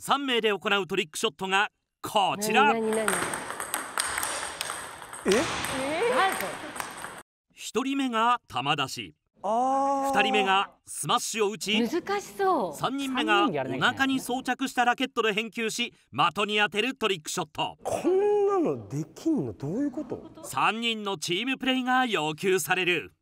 3名で行うトリックショットがこちら1人目が玉出し2人目がスマッシュを打ち難しそう3人目がお腹に装着したラケットで返球し的に当てるトリックショットこんなのできんのどういうこと3人のチームプレーが要求される